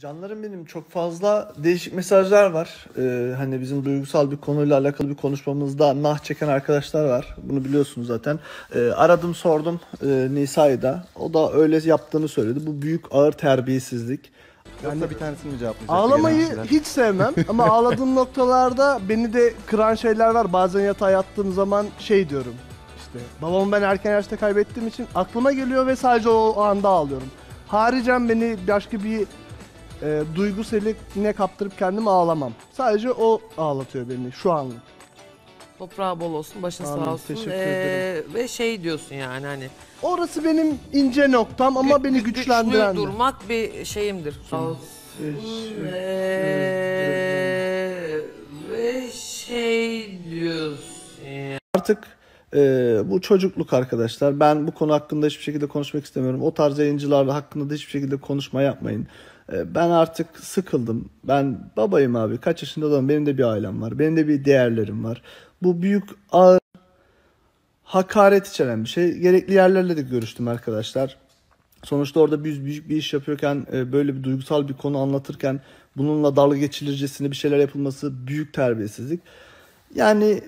Canlarım benim çok fazla değişik mesajlar var. Ee, hani bizim duygusal bir konuyla alakalı bir konuşmamızda nah çeken arkadaşlar var. Bunu biliyorsunuz zaten. Ee, aradım sordum e, Nisa'yı da. O da öyle yaptığını söyledi. Bu büyük ağır terbiyesizlik. Ben de bir tanesini cevaplayacaktım. Ağlamayı hiç sevmem ama ağladığım noktalarda beni de kıran şeyler var. Bazen yatağa yattığım zaman şey diyorum. İşte babamı ben erken yaşta kaybettiğim için aklıma geliyor ve sadece o anda ağlıyorum. Haricen beni başka bir e, ee, duyguseline kaptırıp kendimi ağlamam. Sadece o ağlatıyor beni şu anlık. Toprağı bol olsun, başın Amin, sağ olsun. Teşekkür ee, ederim. Ve şey diyorsun yani hani. Orası benim ince noktam ama gü- beni güçlendiren. Güçlü durmak bir şeyimdir. Sağ olsun. Ee, ve, şey diyorsun yani. Artık e, bu çocukluk arkadaşlar. Ben bu konu hakkında hiçbir şekilde konuşmak istemiyorum. O tarz yayıncılarla hakkında da hiçbir şekilde konuşma yapmayın. Ee, ben artık sıkıldım. Ben babayım abi kaç yaşında adamım benim de bir ailem var. Benim de bir değerlerim var. Bu büyük ağır hakaret içeren bir şey. Gerekli yerlerle de görüştüm arkadaşlar. Sonuçta orada biz büyük bir iş yapıyorken e, böyle bir duygusal bir konu anlatırken bununla dalga geçilircesine bir şeyler yapılması büyük terbiyesizlik. Yani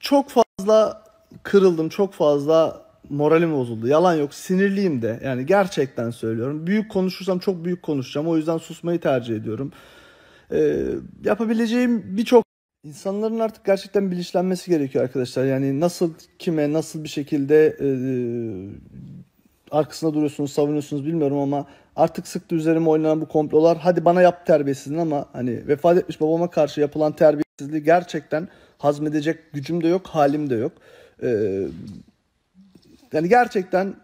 çok fazla kırıldım, çok fazla moralim bozuldu. Yalan yok. Sinirliyim de. Yani gerçekten söylüyorum. Büyük konuşursam çok büyük konuşacağım. O yüzden susmayı tercih ediyorum. Ee, yapabileceğim birçok insanların artık gerçekten bilinçlenmesi gerekiyor arkadaşlar. Yani nasıl kime nasıl bir şekilde e, e arkasında duruyorsunuz, savunuyorsunuz bilmiyorum ama artık sıktı üzerime oynanan bu komplolar. Hadi bana yap terbiyesizliğini ama hani vefat etmiş babama karşı yapılan terbiyesizliği gerçekten hazmedecek gücüm de yok, halim de yok. Ee, yani gerçekten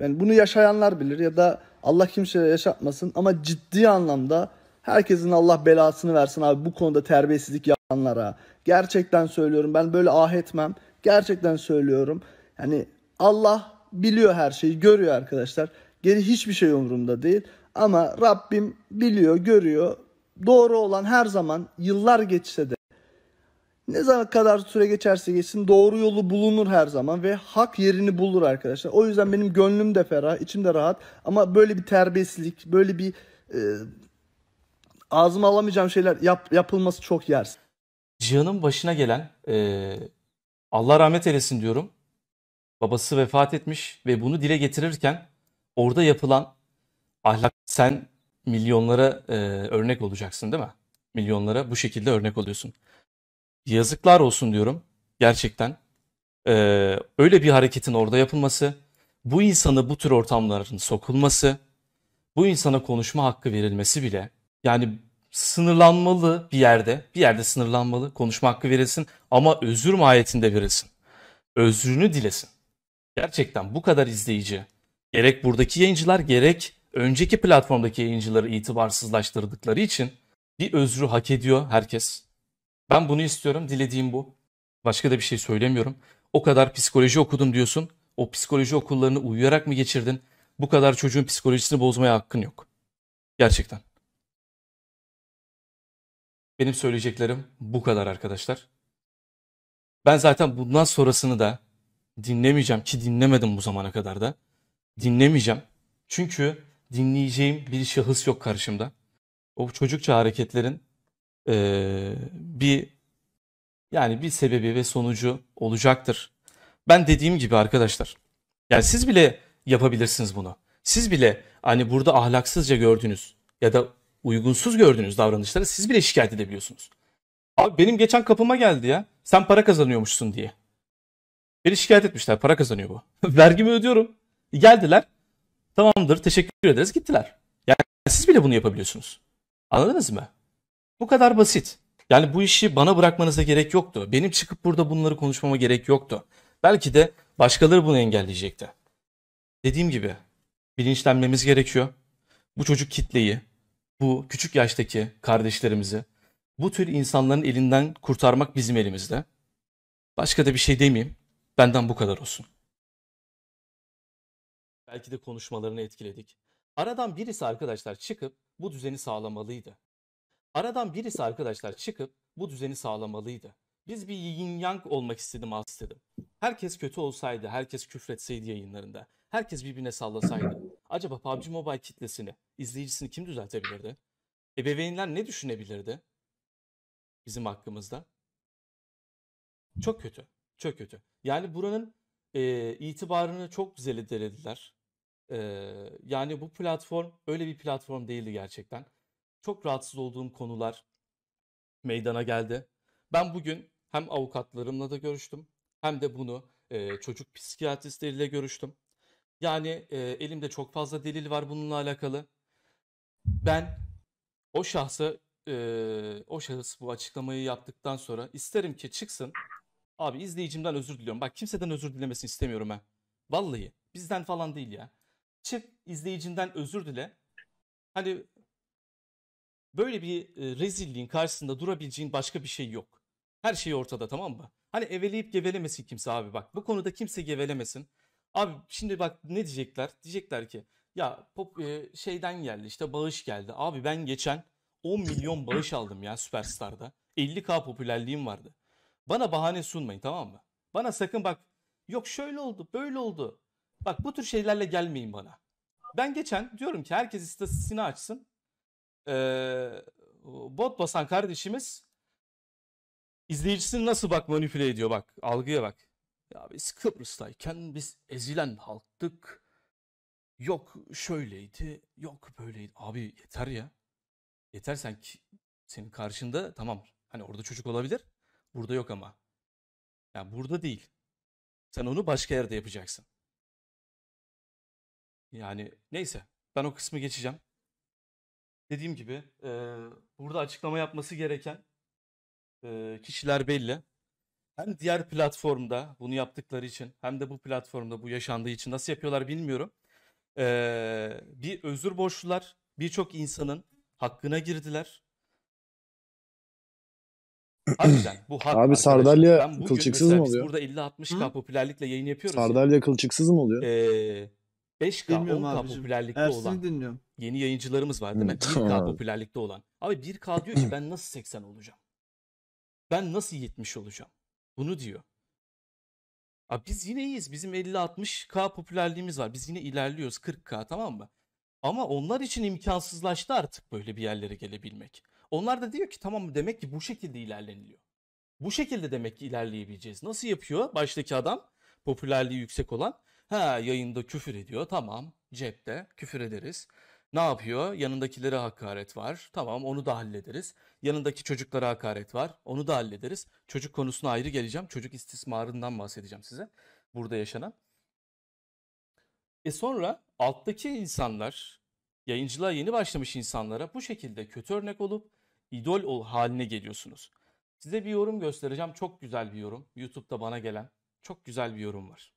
yani bunu yaşayanlar bilir ya da Allah kimseye yaşatmasın ama ciddi anlamda herkesin Allah belasını versin abi bu konuda terbiyesizlik yapanlara. Gerçekten söylüyorum ben böyle ah etmem. Gerçekten söylüyorum. Yani Allah biliyor her şeyi görüyor arkadaşlar. Geri hiçbir şey umurumda değil. Ama Rabbim biliyor, görüyor. Doğru olan her zaman yıllar geçse de ne zaman kadar süre geçerse geçsin doğru yolu bulunur her zaman ve hak yerini bulur arkadaşlar. O yüzden benim gönlüm de ferah, içim de rahat ama böyle bir terbiyesizlik, böyle bir e, ağzıma alamayacağım şeyler yap, yapılması çok yersin. Cihan'ın başına gelen e, Allah rahmet eylesin diyorum. Babası vefat etmiş ve bunu dile getirirken orada yapılan ahlak sen milyonlara e, örnek olacaksın değil mi? Milyonlara bu şekilde örnek oluyorsun yazıklar olsun diyorum gerçekten. Ee, öyle bir hareketin orada yapılması, bu insanı bu tür ortamların sokulması, bu insana konuşma hakkı verilmesi bile yani sınırlanmalı bir yerde, bir yerde sınırlanmalı, konuşma hakkı verilsin ama özür mahiyetinde verilsin. Özrünü dilesin. Gerçekten bu kadar izleyici, gerek buradaki yayıncılar gerek önceki platformdaki yayıncıları itibarsızlaştırdıkları için bir özrü hak ediyor herkes. Ben bunu istiyorum, dilediğim bu. Başka da bir şey söylemiyorum. O kadar psikoloji okudum diyorsun. O psikoloji okullarını uyuyarak mı geçirdin? Bu kadar çocuğun psikolojisini bozmaya hakkın yok. Gerçekten. Benim söyleyeceklerim bu kadar arkadaşlar. Ben zaten bundan sonrasını da dinlemeyeceğim ki dinlemedim bu zamana kadar da. Dinlemeyeceğim. Çünkü dinleyeceğim bir şahıs yok karşımda. O çocukça hareketlerin e, bir yani bir sebebi ve sonucu olacaktır. Ben dediğim gibi arkadaşlar. Yani siz bile yapabilirsiniz bunu. Siz bile hani burada ahlaksızca gördüğünüz ya da uygunsuz gördüğünüz davranışları siz bile şikayet edebiliyorsunuz. Abi benim geçen kapıma geldi ya. Sen para kazanıyormuşsun diye. Beni şikayet etmişler. Para kazanıyor bu. Vergimi ödüyorum. E, geldiler. Tamamdır. Teşekkür ederiz. Gittiler. Yani siz bile bunu yapabiliyorsunuz. Anladınız mı? Bu kadar basit. Yani bu işi bana bırakmanıza gerek yoktu. Benim çıkıp burada bunları konuşmama gerek yoktu. Belki de başkaları bunu engelleyecekti. Dediğim gibi bilinçlenmemiz gerekiyor. Bu çocuk kitleyi, bu küçük yaştaki kardeşlerimizi bu tür insanların elinden kurtarmak bizim elimizde. Başka da bir şey demeyeyim. Benden bu kadar olsun. Belki de konuşmalarını etkiledik. Aradan birisi arkadaşlar çıkıp bu düzeni sağlamalıydı. Aradan birisi arkadaşlar çıkıp bu düzeni sağlamalıydı. Biz bir yin yang olmak istedim istedim. Herkes kötü olsaydı, herkes küfretseydi yayınlarında, herkes birbirine sallasaydı. Acaba PUBG Mobile kitlesini, izleyicisini kim düzeltebilirdi? Ebeveynler ne düşünebilirdi? Bizim hakkımızda. Çok kötü. Çok kötü. Yani buranın e, itibarını çok güzel zedelediler. E, yani bu platform öyle bir platform değildi gerçekten çok rahatsız olduğum konular meydana geldi. Ben bugün hem avukatlarımla da görüştüm hem de bunu e, çocuk psikiyatristleriyle görüştüm. Yani e, elimde çok fazla delil var bununla alakalı. Ben o şahsı e, o şahıs bu açıklamayı yaptıktan sonra isterim ki çıksın. Abi izleyicimden özür diliyorum. Bak kimseden özür dilemesini istemiyorum ben. Vallahi bizden falan değil ya. Çık izleyicinden özür dile. Hani böyle bir e, rezilliğin karşısında durabileceğin başka bir şey yok. Her şey ortada tamam mı? Hani eveleyip gevelemesin kimse abi bak. Bu konuda kimse gevelemesin. Abi şimdi bak ne diyecekler? Diyecekler ki ya pop e, şeyden geldi işte bağış geldi. Abi ben geçen 10 milyon bağış aldım ya Süperstar'da. 50k popülerliğim vardı. Bana bahane sunmayın tamam mı? Bana sakın bak yok şöyle oldu böyle oldu. Bak bu tür şeylerle gelmeyin bana. Ben geçen diyorum ki herkes istatistiğini açsın e, bot basan kardeşimiz izleyicisini nasıl bak manipüle ediyor bak algıya bak. Ya biz Kıbrıs'tayken biz ezilen halktık. Yok şöyleydi, yok böyleydi. Abi yeter ya. Yeter sen ki senin karşında tamam. Hani orada çocuk olabilir. Burada yok ama. Ya yani burada değil. Sen onu başka yerde yapacaksın. Yani neyse ben o kısmı geçeceğim dediğim gibi e, burada açıklama yapması gereken e, kişiler belli. Hem diğer platformda bunu yaptıkları için hem de bu platformda bu yaşandığı için nasıl yapıyorlar bilmiyorum. E, bir özür borçlular. Birçok insanın hakkına girdiler. Harbiden bu hak. Abi Sardalya kılçıksız mı oluyor? Burada 50-60k popülerlikle yayın yapıyoruz. Sardalya ya. kılçıksız mı oluyor? Ee, 5K, 10K popülerlikte Ersin'i olan dinliyorum. yeni yayıncılarımız var değil mi? 1K abi. popülerlikte olan. Abi 1K diyor ki ben nasıl 80 olacağım? Ben nasıl 70 olacağım? Bunu diyor. Abi biz yine iyiyiz. Bizim 50-60K popülerliğimiz var. Biz yine ilerliyoruz 40K tamam mı? Ama onlar için imkansızlaştı artık böyle bir yerlere gelebilmek. Onlar da diyor ki tamam demek ki bu şekilde ilerleniliyor. Bu şekilde demek ki ilerleyebileceğiz. Nasıl yapıyor baştaki adam? Popülerliği yüksek olan. Ha yayında küfür ediyor tamam cepte küfür ederiz. Ne yapıyor? Yanındakilere hakaret var. Tamam onu da hallederiz. Yanındaki çocuklara hakaret var. Onu da hallederiz. Çocuk konusuna ayrı geleceğim. Çocuk istismarından bahsedeceğim size. Burada yaşanan. E sonra alttaki insanlar, yayıncılığa yeni başlamış insanlara bu şekilde kötü örnek olup idol ol haline geliyorsunuz. Size bir yorum göstereceğim. Çok güzel bir yorum. YouTube'da bana gelen çok güzel bir yorum var.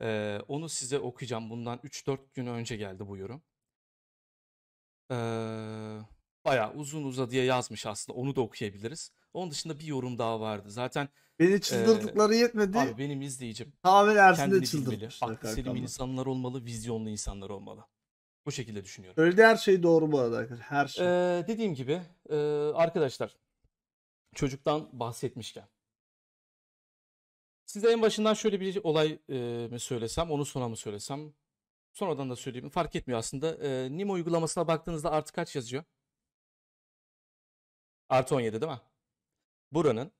Ee, onu size okuyacağım. Bundan 3-4 gün önce geldi bu yorum. Ee, bayağı uzun uzadıya yazmış aslında. Onu da okuyabiliriz. Onun dışında bir yorum daha vardı. Zaten Beni çıldırdıkları yetmedi. abi benim izleyicim Tamamen Ersin'de kendini bilmeli. çıldırmışlar Aklı selim insanlar olmalı. Vizyonlu insanlar olmalı. Bu şekilde düşünüyorum. Söylediği her şey doğru bu arada Her şey. Ee, dediğim gibi e, arkadaşlar çocuktan bahsetmişken Size en başından şöyle bir olay e, mi söylesem, onu sonra mı söylesem? Sonradan da söyleyeyim. Fark etmiyor aslında. E, Nim uygulamasına baktığınızda artı kaç yazıyor? Artı 17 değil mi? Buranın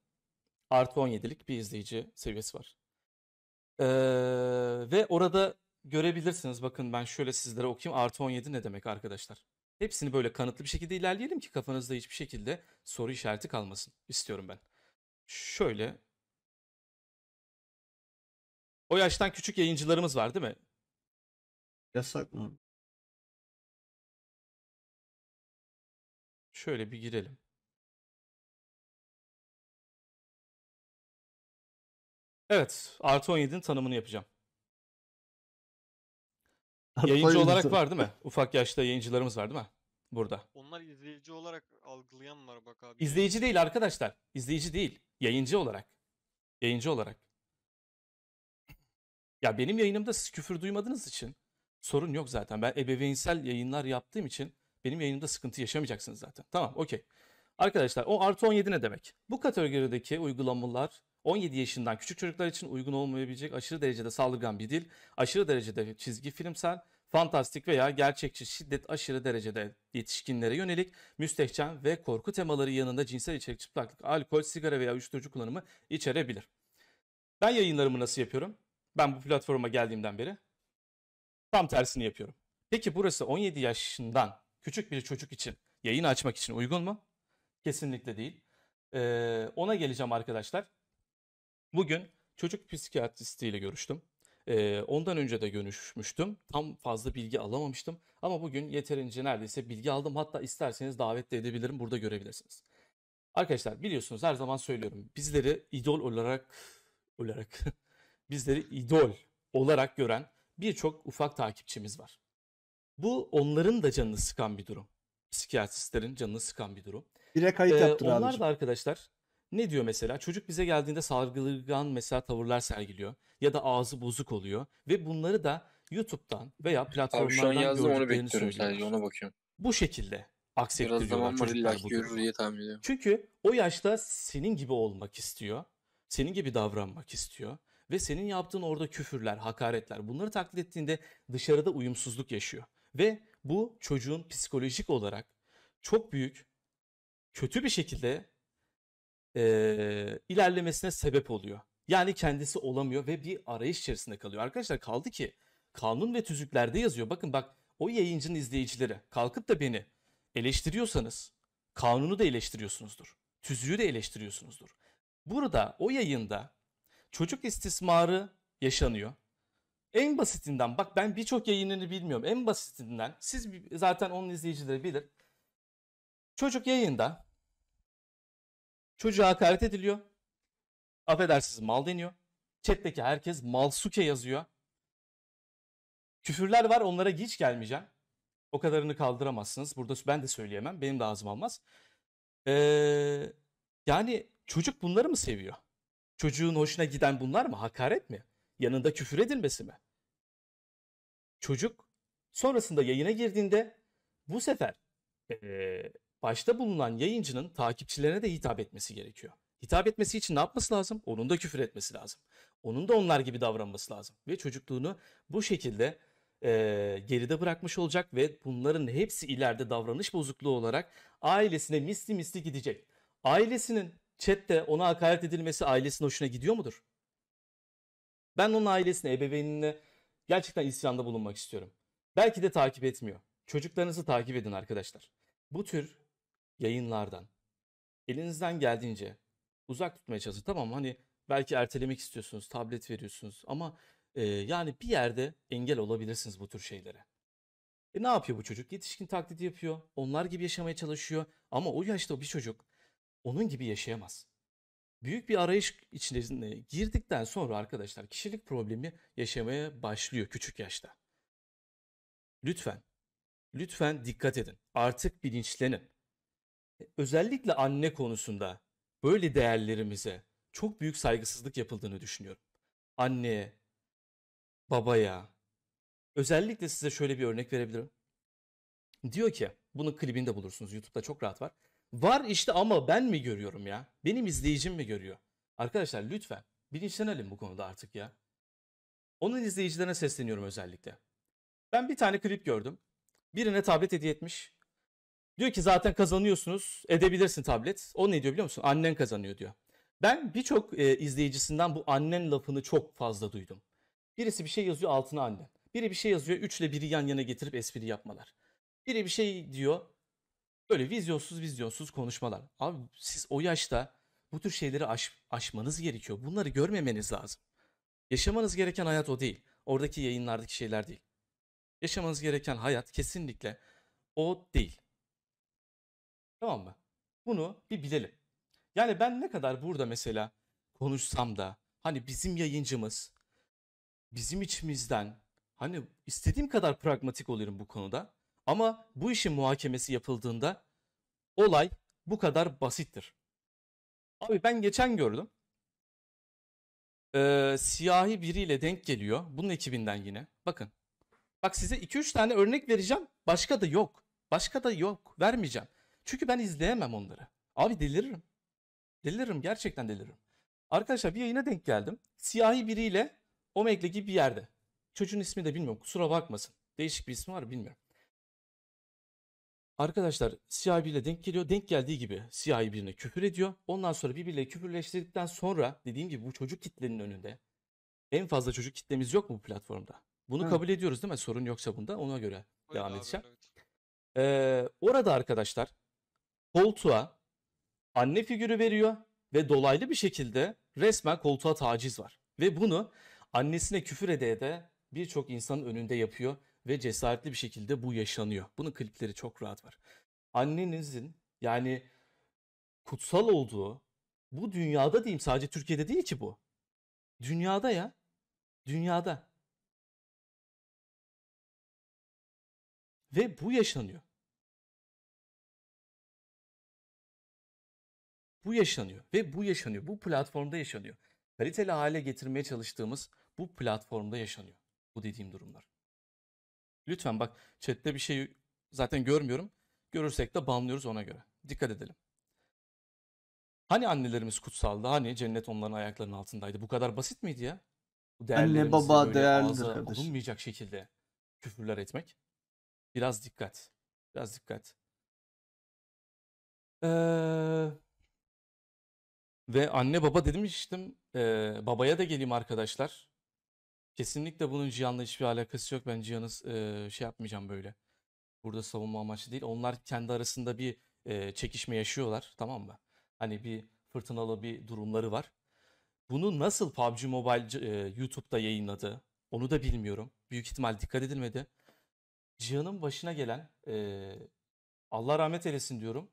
artı 17'lik bir izleyici seviyesi var. E, ve orada görebilirsiniz. Bakın ben şöyle sizlere okuyayım. Artı 17 ne demek arkadaşlar? Hepsini böyle kanıtlı bir şekilde ilerleyelim ki kafanızda hiçbir şekilde soru işareti kalmasın istiyorum ben. Şöyle o yaştan küçük yayıncılarımız var değil mi? Yasak mı? Şöyle bir girelim. Evet, artı 17'nin tanımını yapacağım. Yayıncı olarak var değil mi? Ufak yaşta yayıncılarımız var değil mi? Burada. Onlar izleyici olarak algılayan var bak abi. İzleyici değil arkadaşlar. İzleyici değil. Yayıncı olarak. Yayıncı olarak. Ya benim yayınımda siz küfür duymadığınız için sorun yok zaten. Ben ebeveynsel yayınlar yaptığım için benim yayınımda sıkıntı yaşamayacaksınız zaten. Tamam okey. Arkadaşlar o artı 17 ne demek? Bu kategorideki uygulamalar 17 yaşından küçük çocuklar için uygun olmayabilecek aşırı derecede saldırgan bir dil, aşırı derecede çizgi filmsel, fantastik veya gerçekçi şiddet aşırı derecede yetişkinlere yönelik müstehcen ve korku temaları yanında cinsel içerik çıplaklık, alkol, sigara veya uyuşturucu kullanımı içerebilir. Ben yayınlarımı nasıl yapıyorum? Ben bu platforma geldiğimden beri tam tersini yapıyorum. Peki burası 17 yaşından küçük bir çocuk için yayın açmak için uygun mu? Kesinlikle değil. Ee, ona geleceğim arkadaşlar. Bugün çocuk psikiyatristiyle görüştüm. Ee, ondan önce de görüşmüştüm. Tam fazla bilgi alamamıştım. Ama bugün yeterince neredeyse bilgi aldım. Hatta isterseniz davet de edebilirim. Burada görebilirsiniz. Arkadaşlar biliyorsunuz her zaman söylüyorum. Bizleri idol olarak olarak bizleri idol olarak gören birçok ufak takipçimiz var. Bu onların da canını sıkan bir durum. Psikiyatristlerin canını sıkan bir durum. Bire kayıt ee, yaptın Onlar da arkadaşlar ne diyor mesela? Çocuk bize geldiğinde sargılgan mesela tavırlar sergiliyor ya da ağzı bozuk oluyor ve bunları da YouTube'dan veya platformlardan Abi şu an yazdım onu bekliyorum sadece ona bakıyorum. Bu şekilde aksettiriyorlar. Biraz zaman var görür diye tahmin ediyorum. Çünkü o yaşta senin gibi olmak istiyor. Senin gibi davranmak istiyor ve senin yaptığın orada küfürler, hakaretler bunları taklit ettiğinde dışarıda uyumsuzluk yaşıyor. Ve bu çocuğun psikolojik olarak çok büyük, kötü bir şekilde e, ilerlemesine sebep oluyor. Yani kendisi olamıyor ve bir arayış içerisinde kalıyor. Arkadaşlar kaldı ki kanun ve tüzüklerde yazıyor. Bakın bak o yayıncının izleyicileri kalkıp da beni eleştiriyorsanız kanunu da eleştiriyorsunuzdur. Tüzüğü de eleştiriyorsunuzdur. Burada o yayında çocuk istismarı yaşanıyor. En basitinden bak ben birçok yayınını bilmiyorum. En basitinden siz zaten onun izleyicileri bilir. Çocuk yayında çocuğa hakaret ediliyor. Affedersiniz mal deniyor. Chat'teki herkes mal suke yazıyor. Küfürler var onlara hiç gelmeyeceğim. O kadarını kaldıramazsınız. Burada ben de söyleyemem. Benim de ağzım almaz. Ee, yani çocuk bunları mı seviyor? Çocuğun hoşuna giden bunlar mı? Hakaret mi? Yanında küfür edilmesi mi? Çocuk sonrasında yayına girdiğinde bu sefer e, başta bulunan yayıncının takipçilerine de hitap etmesi gerekiyor. Hitap etmesi için ne yapması lazım? Onun da küfür etmesi lazım. Onun da onlar gibi davranması lazım. Ve çocukluğunu bu şekilde e, geride bırakmış olacak ve bunların hepsi ileride davranış bozukluğu olarak ailesine misli misli gidecek. Ailesinin chatte ona hakaret edilmesi ailesinin hoşuna gidiyor mudur? Ben onun ailesine, ebeveynine gerçekten isyanda bulunmak istiyorum. Belki de takip etmiyor. Çocuklarınızı takip edin arkadaşlar. Bu tür yayınlardan elinizden geldiğince uzak tutmaya çalışın. Tamam hani belki ertelemek istiyorsunuz, tablet veriyorsunuz ama e, yani bir yerde engel olabilirsiniz bu tür şeylere. E ne yapıyor bu çocuk? Yetişkin taklidi yapıyor. Onlar gibi yaşamaya çalışıyor. Ama o yaşta bir çocuk onun gibi yaşayamaz. Büyük bir arayış içine girdikten sonra arkadaşlar kişilik problemi yaşamaya başlıyor küçük yaşta. Lütfen, lütfen dikkat edin. Artık bilinçlenin. E, özellikle anne konusunda böyle değerlerimize çok büyük saygısızlık yapıldığını düşünüyorum. Anneye, babaya, özellikle size şöyle bir örnek verebilirim. Diyor ki, bunun klibini de bulursunuz YouTube'da çok rahat var. Var işte ama ben mi görüyorum ya? Benim izleyicim mi görüyor? Arkadaşlar lütfen bilinçlenelim bu konuda artık ya. Onun izleyicilerine sesleniyorum özellikle. Ben bir tane klip gördüm. Birine tablet hediye etmiş. Diyor ki zaten kazanıyorsunuz. Edebilirsin tablet. O ne diyor biliyor musun? Annen kazanıyor diyor. Ben birçok e, izleyicisinden bu annen lafını çok fazla duydum. Birisi bir şey yazıyor altına annen. Biri bir şey yazıyor. Üçle biri yan yana getirip espri yapmalar. Biri bir şey diyor. Böyle vizyonsuz vizyonsuz konuşmalar. Abi siz o yaşta bu tür şeyleri aş, aşmanız gerekiyor. Bunları görmemeniz lazım. Yaşamanız gereken hayat o değil. Oradaki yayınlardaki şeyler değil. Yaşamanız gereken hayat kesinlikle o değil. Tamam mı? Bunu bir bilelim. Yani ben ne kadar burada mesela konuşsam da hani bizim yayıncımız bizim içimizden hani istediğim kadar pragmatik oluyorum bu konuda. Ama bu işin muhakemesi yapıldığında olay bu kadar basittir. Abi ben geçen gördüm. Ee, siyahi biriyle denk geliyor. Bunun ekibinden yine. Bakın. Bak size 2-3 tane örnek vereceğim. Başka da yok. Başka da yok. Vermeyeceğim. Çünkü ben izleyemem onları. Abi deliririm. Deliririm. Gerçekten deliririm. Arkadaşlar bir yayına denk geldim. Siyahi biriyle Omegle gibi bir yerde. Çocuğun ismi de bilmiyorum. Kusura bakmasın. Değişik bir ismi var bilmiyorum. Arkadaşlar siyahi birine denk geliyor. Denk geldiği gibi siyahi birine küfür ediyor. Ondan sonra birbirleri küfürleştirdikten sonra dediğim gibi bu çocuk kitlenin önünde en fazla çocuk kitlemiz yok mu bu platformda? Bunu Hı. kabul ediyoruz değil mi? Sorun yoksa bunda ona göre Öyle devam abi, edeceğim. Evet. Ee, orada arkadaşlar koltuğa anne figürü veriyor ve dolaylı bir şekilde resmen koltuğa taciz var. Ve bunu annesine küfür ede de birçok insanın önünde yapıyor ve cesaretli bir şekilde bu yaşanıyor. Bunun klipleri çok rahat var. Annenizin yani kutsal olduğu bu dünyada diyeyim sadece Türkiye'de değil ki bu. Dünyada ya. Dünyada. Ve bu yaşanıyor. Bu yaşanıyor ve bu yaşanıyor. Bu platformda yaşanıyor. Kaliteli hale getirmeye çalıştığımız bu platformda yaşanıyor. Bu dediğim durumlar. Lütfen bak chatte bir şey zaten görmüyorum. Görürsek de banlıyoruz ona göre. Dikkat edelim. Hani annelerimiz kutsaldı? Hani cennet onların ayaklarının altındaydı? Bu kadar basit miydi ya? Anne baba değerlidir kardeşim. Olunmayacak şekilde küfürler etmek. Biraz dikkat. Biraz dikkat. Ee, ve anne baba dedim işte e, babaya da geleyim arkadaşlar. Kesinlikle bunun Cihan'la hiçbir alakası yok. Ben Cihan'ı e, şey yapmayacağım böyle. Burada savunma amaçlı değil. Onlar kendi arasında bir e, çekişme yaşıyorlar tamam mı? Hani bir fırtınalı bir durumları var. Bunu nasıl PUBG Mobile e, YouTube'da yayınladı onu da bilmiyorum. Büyük ihtimal dikkat edilmedi. Cihan'ın başına gelen e, Allah rahmet eylesin diyorum.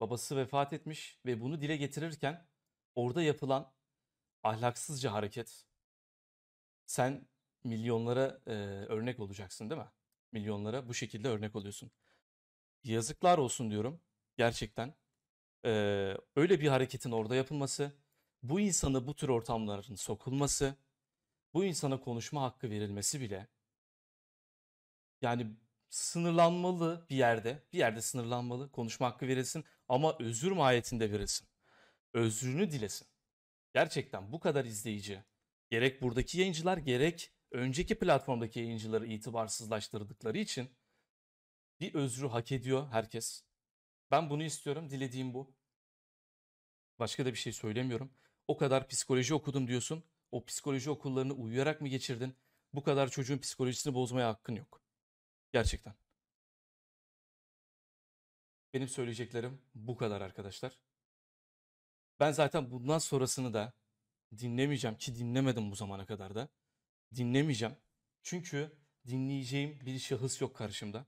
Babası vefat etmiş ve bunu dile getirirken orada yapılan ahlaksızca hareket sen milyonlara e, örnek olacaksın değil mi? Milyonlara bu şekilde örnek oluyorsun. Yazıklar olsun diyorum gerçekten. E, öyle bir hareketin orada yapılması, bu insanı bu tür ortamların sokulması, bu insana konuşma hakkı verilmesi bile yani sınırlanmalı bir yerde, bir yerde sınırlanmalı, konuşma hakkı verilsin ama özür mahiyetinde verilsin. Özrünü dilesin. Gerçekten bu kadar izleyici, Gerek buradaki yayıncılar gerek önceki platformdaki yayıncıları itibarsızlaştırdıkları için bir özrü hak ediyor herkes. Ben bunu istiyorum, dilediğim bu. Başka da bir şey söylemiyorum. O kadar psikoloji okudum diyorsun. O psikoloji okullarını uyuyarak mı geçirdin? Bu kadar çocuğun psikolojisini bozmaya hakkın yok. Gerçekten. Benim söyleyeceklerim bu kadar arkadaşlar. Ben zaten bundan sonrasını da dinlemeyeceğim ki dinlemedim bu zamana kadar da. Dinlemeyeceğim. Çünkü dinleyeceğim bir şahıs yok karşımda.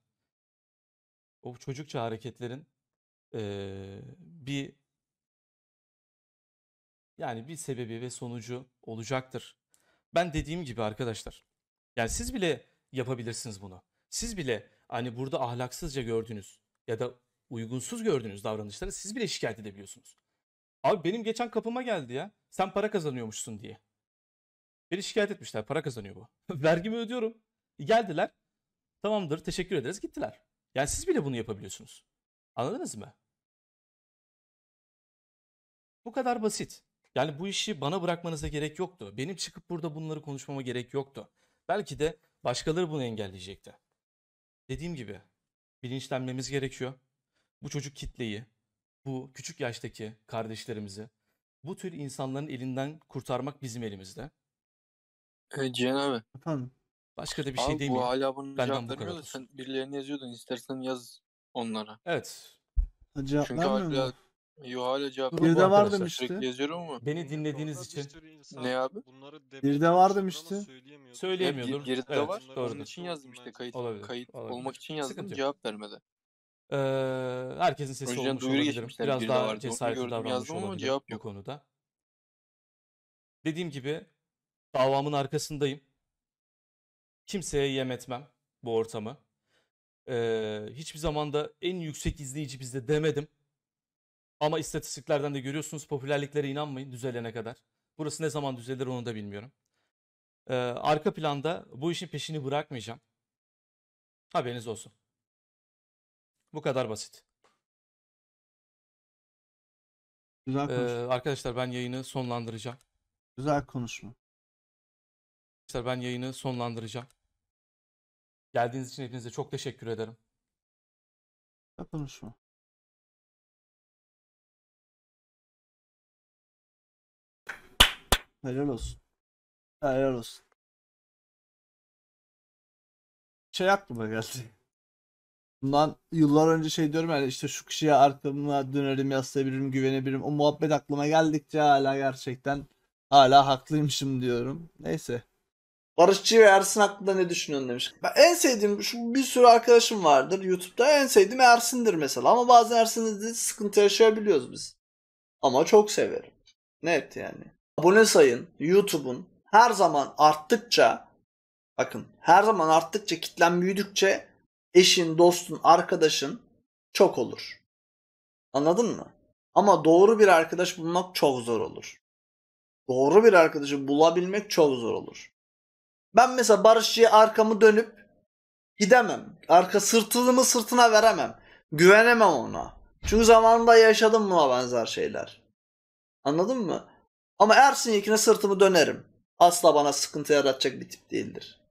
O çocukça hareketlerin ee, bir yani bir sebebi ve sonucu olacaktır. Ben dediğim gibi arkadaşlar. Yani siz bile yapabilirsiniz bunu. Siz bile hani burada ahlaksızca gördüğünüz ya da uygunsuz gördüğünüz davranışları siz bile şikayet edebiliyorsunuz. Abi benim geçen kapıma geldi ya. Sen para kazanıyormuşsun diye. Beni şikayet etmişler. Para kazanıyor bu. Vergimi ödüyorum. Geldiler. Tamamdır. Teşekkür ederiz. Gittiler. Yani siz bile bunu yapabiliyorsunuz. Anladınız mı? Bu kadar basit. Yani bu işi bana bırakmanıza gerek yoktu. Benim çıkıp burada bunları konuşmama gerek yoktu. Belki de başkaları bunu engelleyecekti. Dediğim gibi bilinçlenmemiz gerekiyor. Bu çocuk kitleyi, bu küçük yaştaki kardeşlerimizi bu tür insanların elinden kurtarmak bizim elimizde. Evet Cihan abi. Efendim. Başka da bir şey abi, değil bu hala bunu Benden bu kadar. Sen birilerini yazıyordun. İstersen yaz onlara. Evet. Ha, cevap Çünkü hala, yo, hala cevap Bir de var demişti. yazıyorum ama. Beni dinlediğiniz için. Ne abi? Bir de var demişti. Söyleyemiyordur. Bir, bir de evet, var. Doğru. Onun için yazdım işte. Kayıt, olabilir, kayıt olabilir. olmak için yazdım. Sıkıntı cevap vermedi. Ee, herkesin sesi Önceden olmuş duyuru Biraz daha vardı. cesaretli Gördüm, davranmış yazdım ama cevap bu yok. konuda. Dediğim gibi davamın arkasındayım. Kimseye yem etmem bu ortamı. Ee, hiçbir zaman da en yüksek izleyici bizde demedim. Ama istatistiklerden de görüyorsunuz popülerliklere inanmayın düzelene kadar. Burası ne zaman düzelir onu da bilmiyorum. Ee, arka planda bu işin peşini bırakmayacağım. Haberiniz olsun. Bu kadar basit. Güzel Ee, konuşma. arkadaşlar ben yayını sonlandıracağım. Güzel konuşma. Arkadaşlar ben yayını sonlandıracağım. Geldiğiniz için hepinize çok teşekkür ederim. Güzel konuşma. Helal olsun. Helal olsun. Şey aklıma geldi. Bundan yıllar önce şey diyorum yani işte şu kişiye arkamına dönerim, yaslayabilirim, güvenebilirim. O muhabbet aklıma geldikçe hala gerçekten hala haklıymışım diyorum. Neyse. Barışçı ve Ersin hakkında ne düşünüyorsun demiş. Ben en sevdiğim şu bir sürü arkadaşım vardır YouTube'da. En sevdiğim Ersin'dir mesela ama bazen Ersin'de sıkıntı yaşayabiliyoruz biz. Ama çok severim. Net yani. Abone sayın YouTube'un her zaman arttıkça bakın her zaman arttıkça kitlem büyüdükçe eşin, dostun, arkadaşın çok olur. Anladın mı? Ama doğru bir arkadaş bulmak çok zor olur. Doğru bir arkadaşı bulabilmek çok zor olur. Ben mesela Barışçı'ya arkamı dönüp gidemem. Arka sırtımı sırtına veremem. Güvenemem ona. Çünkü zamanında yaşadım buna benzer şeyler. Anladın mı? Ama Ersin Yekin'e sırtımı dönerim. Asla bana sıkıntı yaratacak bir tip değildir.